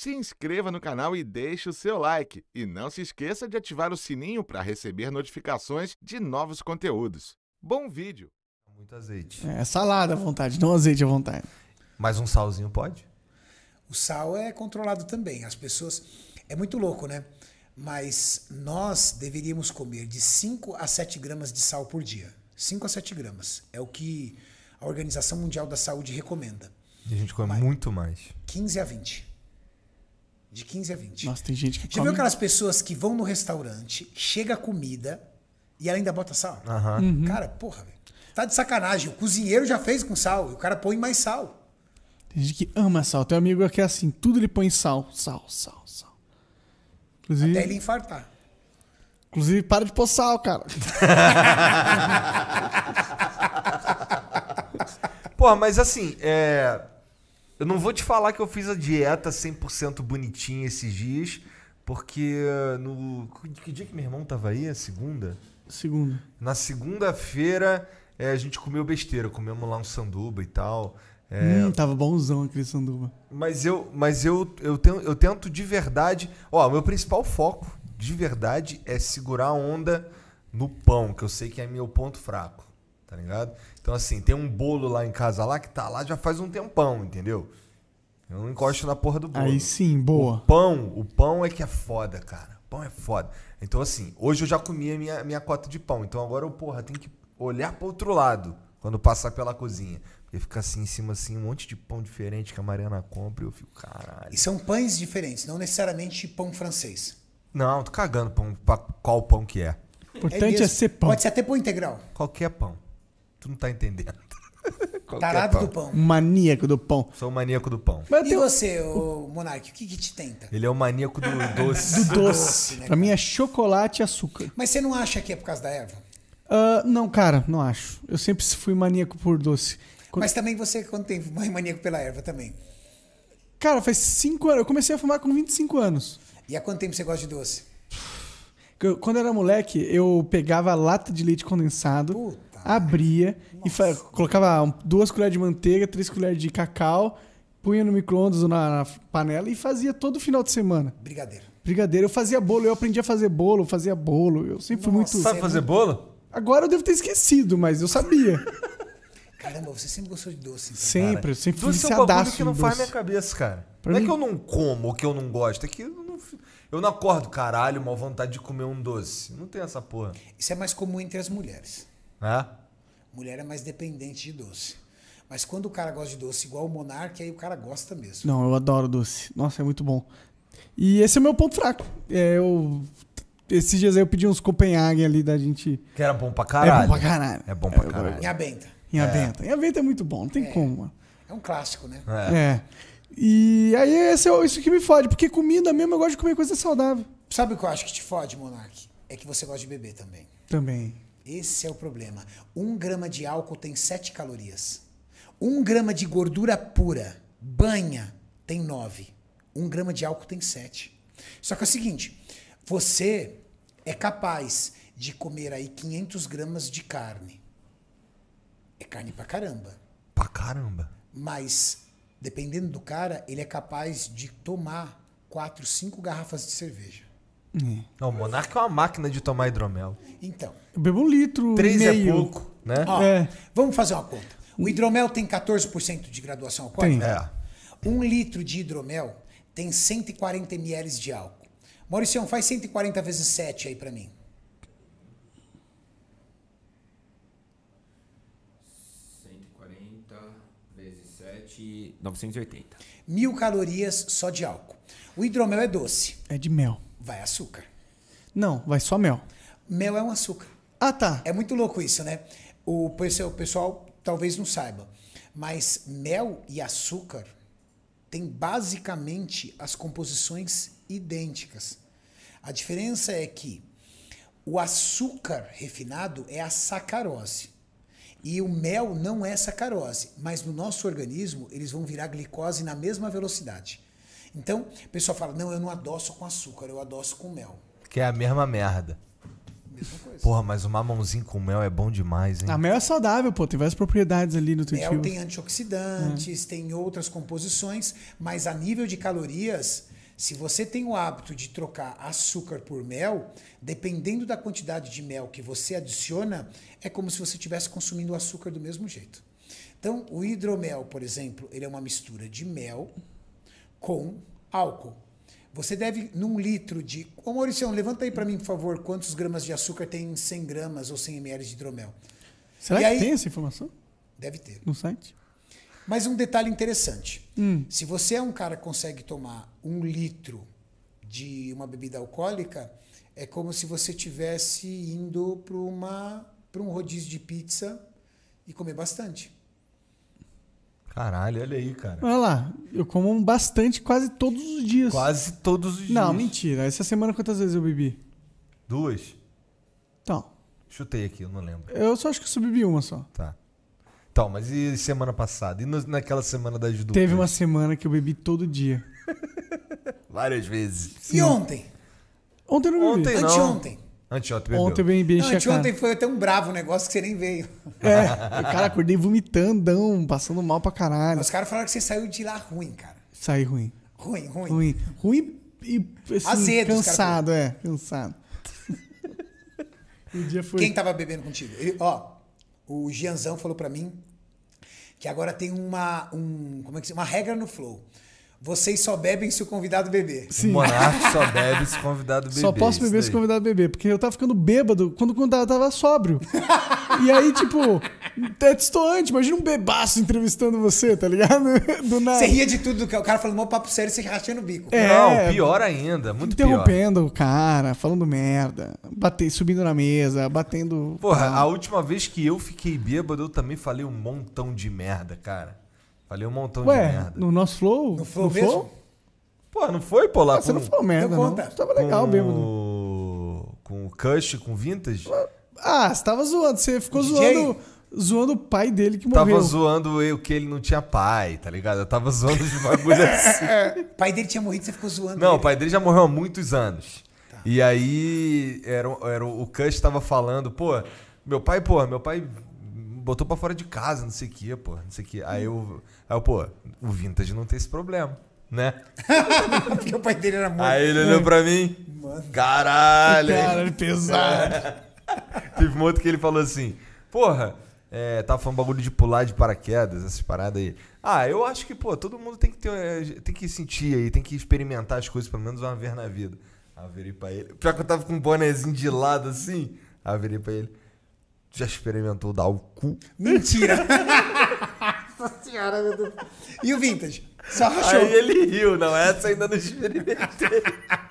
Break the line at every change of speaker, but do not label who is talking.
se inscreva no canal e deixe o seu like. E não se esqueça de ativar o sininho para receber notificações de novos conteúdos. Bom vídeo! Muito azeite. É,
salada à vontade, não azeite à vontade.
Mas um salzinho pode? O
sal é controlado também. As pessoas. É muito louco, né? Mas nós deveríamos comer de 5 a 7 gramas de sal por dia. 5 a 7 gramas. É o que a Organização Mundial da Saúde recomenda.
E a gente come Mas muito mais.
15 a 20. De 15 a
20. Nossa, tem gente que Já come... viu aquelas
pessoas que vão no restaurante, chega a comida e ela ainda bota sal? Uhum. Cara, porra, velho. Tá de sacanagem. O cozinheiro já fez com sal e o cara põe mais sal.
Tem gente que ama sal. Tem um amigo que é assim, tudo ele põe sal, sal, sal, sal. Inclusive... Até ele infartar. Inclusive, para de pôr sal, cara.
Pô, mas assim, é... Eu não vou te falar que eu fiz a dieta 100% bonitinha esses dias, porque no. Que dia que meu irmão tava aí? Segunda? Segunda. Na segunda-feira é, a gente comeu besteira, comemos lá um sanduba e tal. É... Hum,
tava bonzão aquele sanduba.
Mas eu, mas eu, eu, tenho, eu tento de verdade. Ó, meu principal foco de verdade é segurar a onda no pão, que eu sei que é meu ponto fraco tá ligado? Então, assim, tem um bolo lá em casa lá que tá lá já faz um tempão, entendeu? Eu não encosto na porra do bolo. Aí
sim, boa. O pão,
o pão é que é foda, cara. Pão é foda. Então, assim, hoje eu já comi a minha, minha cota de pão. Então agora eu, porra, tenho que olhar pro outro lado quando passar pela cozinha. Porque fica assim em cima, assim, um monte de pão diferente que a Mariana compra e eu fico, caralho. E são pães diferentes, não necessariamente pão francês. Não, tô cagando pão, pra qual pão que é. O importante é, é ser pão. Pode ser
até pão integral.
Qualquer pão. Tu não tá entendendo.
Qual é, Tarado do pão.
Maníaco do pão. Sou o maníaco do pão.
Mas e tenho... você, o Monark, o que, que te tenta?
Ele é o maníaco do doce. do doce.
né, pra mim é chocolate e açúcar.
Mas você não acha que é por causa da erva?
Uh, não, cara, não acho. Eu sempre fui maníaco por doce. Quando... Mas também
você, tempo tem maníaco pela erva também? Cara, faz 5
anos. Eu comecei a fumar com 25 anos.
E há quanto tempo você gosta de doce?
quando eu era moleque, eu pegava lata de leite condensado. Puta abria e colocava duas colheres de manteiga, três colheres de cacau, punha no micro-ondas ou na, na, panela e fazia todo final de semana. Brigadeiro. Brigadeiro. Eu fazia bolo, eu aprendi a fazer bolo, fazia bolo. Eu sempre fui muito. Sabe fazer bolo? Agora eu devo ter esquecido, mas eu sabia.
Caramba, você sempre gostou de doce. Então. Sempre, cara. eu sempre fui viciadaço. É um que não faz minha
cabeça, cara. Pra não é mim... é que eu não como ou que eu não gosto, é que eu não, eu não acordo, caralho, mal vontade de comer um doce. Não tem essa porra. Isso é mais comum entre as mulheres. Né? Mulher é mais dependente
de doce. Mas quando o cara gosta de doce igual o Monarque aí o cara gosta mesmo.
Não, eu adoro doce. Nossa, é muito bom. E esse é o meu ponto fraco. É, eu esses dias aí eu pedi uns Copenhagen ali da gente. Que era bom pra caralho. É bom pra caralho.
É bom pra é, caralho. Em Abenta.
Em é. Abenta. Em Abenta é muito bom, não tem é. como, É um clássico, né? É. é. E aí esse é isso que me fode, porque comida mesmo eu gosto de comer coisa saudável. Sabe o que eu acho que te fode, Monark? É
que você gosta de beber também. Também. Esse é o problema. Um grama de álcool tem 7 calorias. Um grama de gordura pura, banha, tem 9. Um grama de álcool tem 7. Só que é o seguinte, você é capaz de comer aí 500 gramas de carne. É carne pra caramba.
Pra caramba.
Mas, dependendo do cara, ele é capaz de tomar 4, 5 garrafas de cerveja.
É. Não, o Monarca é uma máquina de tomar hidromel. Então. Eu bebo
um litro. Três é pouco,
né? Ó, é.
Vamos fazer uma conta. O hidromel tem 14% de graduação alcoólica? Tem. É. Um litro de hidromel tem 140 ml de álcool. Mauricião, faz 140 vezes 7 aí para mim. 140 vezes 7, 980. Mil calorias só de álcool. O hidromel é doce. É de mel. Vai açúcar.
Não, vai só mel.
Mel é um açúcar. Ah, tá. É muito louco isso, né? O pessoal talvez não saiba, mas mel e açúcar têm basicamente as composições idênticas. A diferença é que o açúcar refinado é a sacarose. E o mel não é sacarose, mas no nosso organismo eles vão virar glicose na mesma velocidade. Então, o pessoal fala: não, eu não adoço com açúcar, eu adoço com mel.
Que é a mesma merda. Mesma coisa. Porra, mas o mamãozinho com mel é bom demais, hein? A ah, mel
é saudável, pô. Tem várias propriedades ali no nutritivas. Mel tem
antioxidantes, é. tem outras composições, mas a nível de calorias, se você tem o hábito de trocar açúcar por mel, dependendo da quantidade de mel que você adiciona, é como se você estivesse consumindo açúcar do mesmo jeito. Então, o hidromel, por exemplo, ele é uma mistura de mel com álcool. Você deve, num litro de. Ô Mauricião, levanta aí para mim, por favor, quantos gramas de açúcar tem 100 gramas ou 100 ml de hidromel. Será e que aí... tem essa informação? Deve ter. No site? Mas um detalhe interessante: hum. se você é um cara que consegue tomar um litro de uma bebida alcoólica, é como se você tivesse indo para um rodízio de pizza e comer bastante.
Caralho, olha aí, cara. Olha
lá, eu como bastante quase todos os dias. Quase todos os dias. Não, mentira. Essa semana quantas vezes eu bebi?
Duas? Então. Chutei aqui, eu não lembro. Eu
só acho que eu subi uma só.
Tá. Então, mas e semana passada? E no- naquela semana das duas? Teve
uma semana que eu bebi todo dia.
Várias vezes. E ontem?
Ontem eu não bebi. Ontem não. Anteontem.
Anteontem bebeu. Ontem eu bebi enchi foi até um bravo negócio que você nem veio. É, cara, acordei
vomitandão, passando mal pra caralho. os
caras falaram que você saiu de lá ruim, cara. Saí ruim. Ruim, ruim. Ruim.
Ruim e assim, Azedo, cansado, é. Cansado.
o dia foi... Quem tava bebendo contigo? Ele, ó, o Gianzão falou pra mim que agora tem uma, um, como é que se, uma regra no Flow. Vocês só bebem se o convidado beber. Sim. O Monark
só bebe se o convidado beber. Só posso beber se o
convidado beber, porque eu tava ficando bêbado quando, o convidado tava sóbrio. e aí, tipo, é distoante. Imagina um bebaço entrevistando você, tá ligado? Do nada. Você ria de
tudo, o cara falando mal papo sério e você rachando o bico. É, Não, pior ainda, muito Interrompendo
pior. o cara, falando merda, bate, subindo na mesa, batendo... Porra, a
última vez que eu fiquei bêbado, eu também falei um montão de merda, cara. Falei um montão Ué, de merda.
No nosso flow? No flow, no mesmo? Flow?
Pô, não foi, pô, lá ah, com... Você não falou merda, então não. não.
Tava legal, com... bêbado.
Né? Com o Cush, com Vintage?
Ah, você tava zoando. Você ficou DJ? zoando zoando o pai dele que morreu. Tava
zoando eu que ele não tinha pai, tá ligado? Eu tava zoando os bagulho assim. pai
dele tinha morrido, você ficou zoando
Não, o pai dele já morreu há muitos anos. Tá. E aí, era, era, o Cush tava falando, pô, meu pai, pô, meu pai botou pra fora de casa, não sei o que, pô. Não sei o Aí eu, aí eu, pô, o vintage não tem esse problema, né?
Porque o pai dele era muito. Aí ele olhou pra mim. Mano. Caralho! Caralho, pesado.
Teve um outro que ele falou assim: Porra, é, tava falando bagulho de pular de paraquedas, essas paradas aí. Ah, eu acho que, pô, todo mundo tem que ter, tem que sentir aí, tem que experimentar as coisas pelo menos uma vez na vida. Aí eu virei pra ele. Pior que eu tava com um bonezinho de lado assim. Aí eu virei pra ele já experimentou dar o cu? Mentira!
Nossa senhora, meu Deus.
E o Vintage?
Só
rachou. Aí ele riu, não, essa
ainda não experimentei.